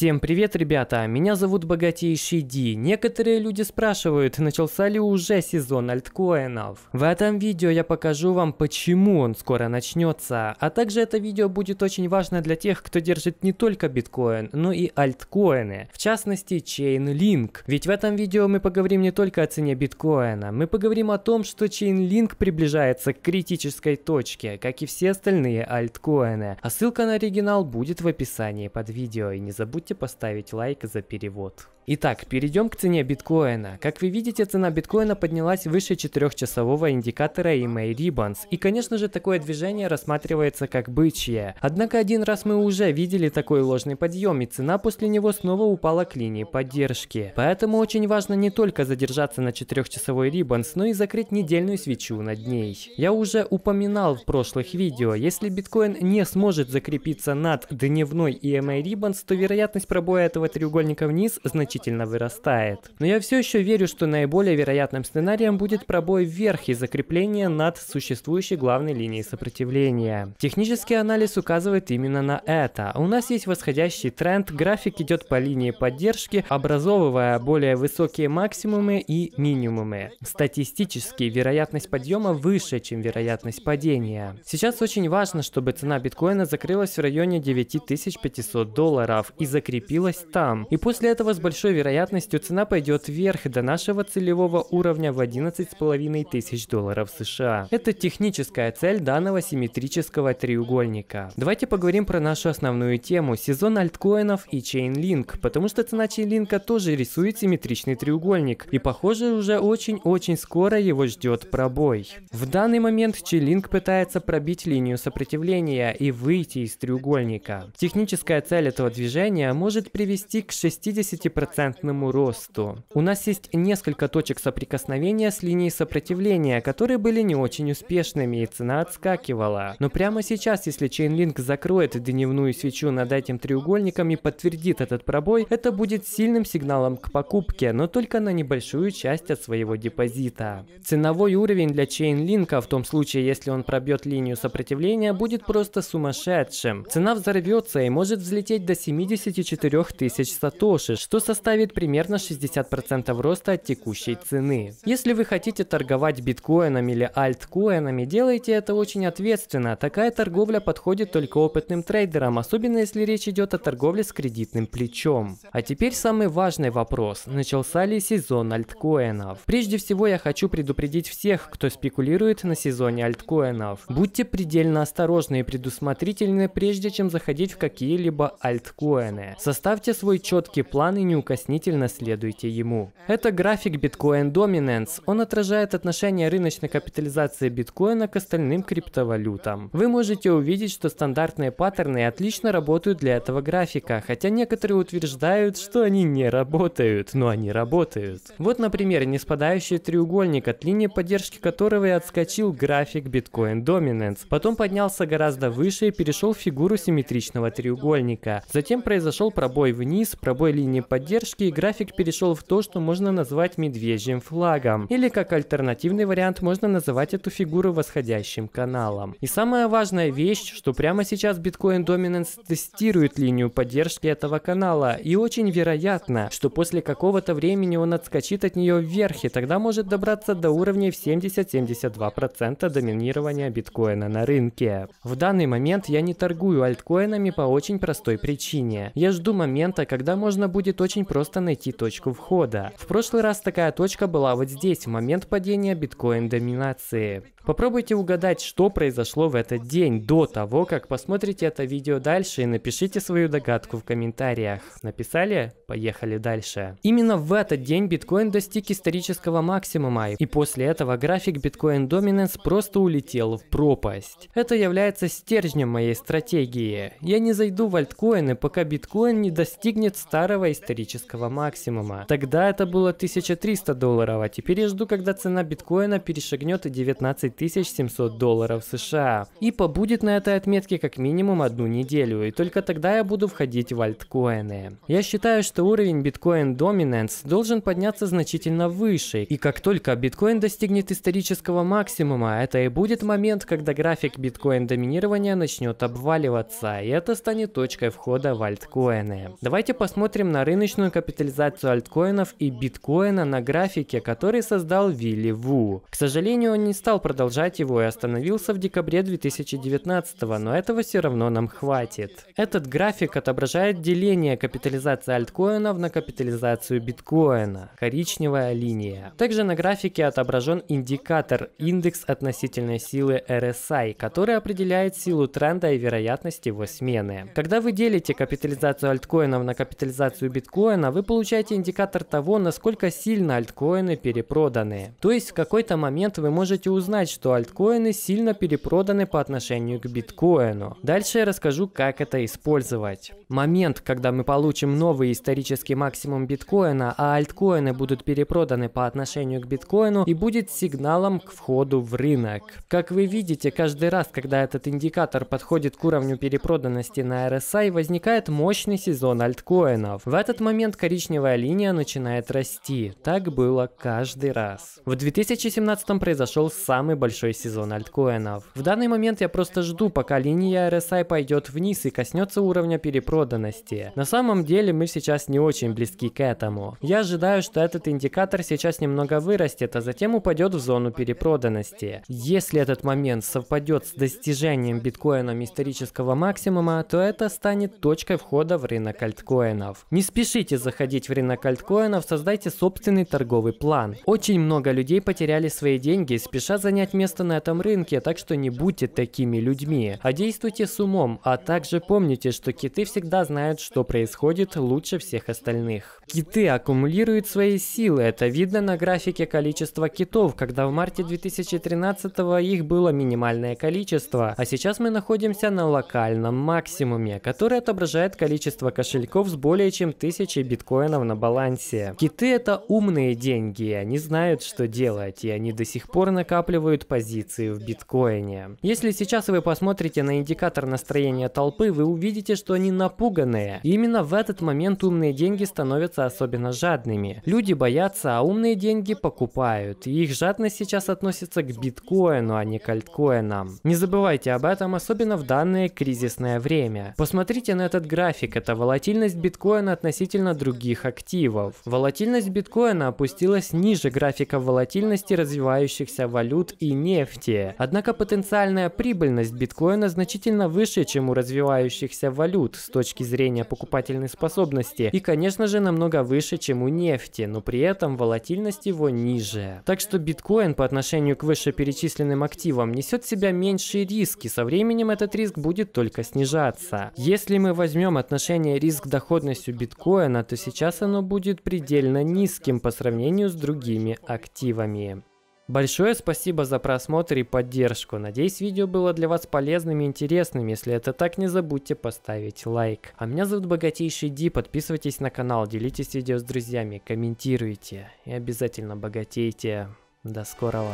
Всем привет, ребята! Меня зовут Богатейший Ди. Некоторые люди спрашивают, начался ли уже сезон альткоинов. В этом видео я покажу вам, почему он скоро начнется. А также это видео будет очень важно для тех, кто держит не только биткоин, но и альткоины. В частности, Chainlink. Ведь в этом видео мы поговорим не только о цене биткоина. Мы поговорим о том, что Chainlink приближается к критической точке, как и все остальные альткоины. А ссылка на оригинал будет в описании под видео. И не забудьте поставить лайк за перевод. Итак, перейдем к цене биткоина. Как вы видите, цена биткоина поднялась выше 4-часового индикатора и Ribbons. И, конечно же, такое движение рассматривается как бычье. Однако один раз мы уже видели такой ложный подъем, и цена после него снова упала к линии поддержки. Поэтому очень важно не только задержаться на 4-часовой Ribbons, но и закрыть недельную свечу над ней. Я уже упоминал в прошлых видео, если биткоин не сможет закрепиться над дневной EMA Ribbons, то вероятность пробоя этого треугольника вниз значительно значительно вырастает. Но я все еще верю, что наиболее вероятным сценарием будет пробой вверх и закрепление над существующей главной линией сопротивления. Технический анализ указывает именно на это. У нас есть восходящий тренд, график идет по линии поддержки, образовывая более высокие максимумы и минимумы. Статистически вероятность подъема выше, чем вероятность падения. Сейчас очень важно, чтобы цена биткоина закрылась в районе 9500 долларов и закрепилась там. И после этого с большой большой вероятностью цена пойдет вверх до нашего целевого уровня в 11,5 тысяч долларов США. Это техническая цель данного симметрического треугольника. Давайте поговорим про нашу основную тему – сезон альткоинов и Chainlink, потому что цена Chainlink тоже рисует симметричный треугольник, и похоже уже очень-очень скоро его ждет пробой. В данный момент Chainlink пытается пробить линию сопротивления и выйти из треугольника. Техническая цель этого движения может привести к 60% 5% росту. У нас есть несколько точек соприкосновения с линией сопротивления, которые были не очень успешными, и цена отскакивала. Но прямо сейчас, если Chainlink закроет дневную свечу над этим треугольником и подтвердит этот пробой, это будет сильным сигналом к покупке, но только на небольшую часть от своего депозита. Ценовой уровень для Chainlink, в том случае, если он пробьет линию сопротивления, будет просто сумасшедшим. Цена взорвется и может взлететь до 74 тысяч сатоши, что составляет составит примерно 60% роста от текущей цены. Если вы хотите торговать биткоинами или альткоинами, делайте это очень ответственно. Такая торговля подходит только опытным трейдерам, особенно если речь идет о торговле с кредитным плечом. А теперь самый важный вопрос. Начался ли сезон альткоинов? Прежде всего я хочу предупредить всех, кто спекулирует на сезоне альткоинов. Будьте предельно осторожны и предусмотрительны, прежде чем заходить в какие-либо альткоины. Составьте свой четкий план и не неукоснительно следуйте ему. Это график Bitcoin Dominance. Он отражает отношение рыночной капитализации биткоина к остальным криптовалютам. Вы можете увидеть, что стандартные паттерны отлично работают для этого графика, хотя некоторые утверждают, что они не работают, но они работают. Вот, например, не треугольник, от линии поддержки которого и отскочил график Bitcoin Dominance. Потом поднялся гораздо выше и перешел в фигуру симметричного треугольника. Затем произошел пробой вниз, пробой линии поддержки поддержки график перешел в то, что можно назвать медвежьим флагом, или как альтернативный вариант можно называть эту фигуру восходящим каналом. И самая важная вещь, что прямо сейчас Bitcoin Dominance тестирует линию поддержки этого канала, и очень вероятно, что после какого-то времени он отскочит от нее вверх, и тогда может добраться до уровня в 70-72% доминирования биткоина на рынке. В данный момент я не торгую альткоинами по очень простой причине. Я жду момента, когда можно будет очень просто найти точку входа. В прошлый раз такая точка была вот здесь, в момент падения биткоин-доминации. Попробуйте угадать, что произошло в этот день до того, как посмотрите это видео дальше и напишите свою догадку в комментариях. Написали? Поехали дальше. Именно в этот день биткоин достиг исторического максимума, и после этого график биткоин доминанс просто улетел в пропасть. Это является стержнем моей стратегии. Я не зайду в альткоины, пока биткоин не достигнет старого исторического максимума. Тогда это было 1300 долларов, а теперь я жду, когда цена биткоина перешагнет 19 20 долларов США и побудет на этой отметке как минимум одну неделю, и только тогда я буду входить в альткоины. Я считаю, что уровень биткоин доминанс должен подняться значительно выше, и как только биткоин достигнет исторического максимума, это и будет момент, когда график биткоин доминирования начнет обваливаться, и это станет точкой входа в альткоины. Давайте посмотрим на рыночную капитализацию альткоинов и биткоина на графике, который создал Вилли Ву. К сожалению, он не стал продавать продолжать его и остановился в декабре 2019, но этого все равно нам хватит. Этот график отображает деление капитализации альткоинов на капитализацию биткоина, коричневая линия. Также на графике отображен индикатор, индекс относительной силы RSI, который определяет силу тренда и вероятность его смены. Когда вы делите капитализацию альткоинов на капитализацию биткоина, вы получаете индикатор того, насколько сильно альткоины перепроданы. То есть в какой-то момент вы можете узнать, что альткоины сильно перепроданы по отношению к биткоину. Дальше я расскажу, как это использовать. Момент, когда мы получим новый исторический максимум биткоина, а альткоины будут перепроданы по отношению к биткоину и будет сигналом к входу в рынок. Как вы видите, каждый раз, когда этот индикатор подходит к уровню перепроданности на RSI, возникает мощный сезон альткоинов. В этот момент коричневая линия начинает расти. Так было каждый раз. В 2017 произошел самый большой сезон альткоинов. В данный момент я просто жду, пока линия RSI пойдет вниз и коснется уровня перепроданности. На самом деле мы сейчас не очень близки к этому. Я ожидаю, что этот индикатор сейчас немного вырастет, а затем упадет в зону перепроданности. Если этот момент совпадет с достижением биткоином исторического максимума, то это станет точкой входа в рынок альткоинов. Не спешите заходить в рынок альткоинов, создайте собственный торговый план. Очень много людей потеряли свои деньги, спеша занять занимает место на этом рынке, так что не будьте такими людьми, а действуйте с умом, а также помните, что киты всегда знают, что происходит лучше всех остальных. Киты аккумулируют свои силы, это видно на графике количества китов, когда в марте 2013 их было минимальное количество, а сейчас мы находимся на локальном максимуме, который отображает количество кошельков с более чем 1000 биткоинов на балансе. Киты это умные деньги, они знают, что делать, и они до сих пор накапливают формируют позиции в биткоине. Если сейчас вы посмотрите на индикатор настроения толпы, вы увидите, что они напуганные. И именно в этот момент умные деньги становятся особенно жадными. Люди боятся, а умные деньги покупают. И их жадность сейчас относится к биткоину, а не к альткоинам. Не забывайте об этом, особенно в данное кризисное время. Посмотрите на этот график, это волатильность биткоина относительно других активов. Волатильность биткоина опустилась ниже графика волатильности развивающихся валют и нефти. Однако потенциальная прибыльность биткоина значительно выше, чем у развивающихся валют с точки зрения покупательной способности и, конечно же, намного выше, чем у нефти, но при этом волатильность его ниже. Так что биткоин по отношению к вышеперечисленным активам несет в себя меньшие риски, со временем этот риск будет только снижаться. Если мы возьмем отношение риск-доходность у биткоина, то сейчас оно будет предельно низким по сравнению с другими активами. Большое спасибо за просмотр и поддержку. Надеюсь, видео было для вас полезным и интересным. Если это так, не забудьте поставить лайк. А меня зовут Богатейший Ди. Подписывайтесь на канал, делитесь видео с друзьями, комментируйте и обязательно богатейте. До скорого.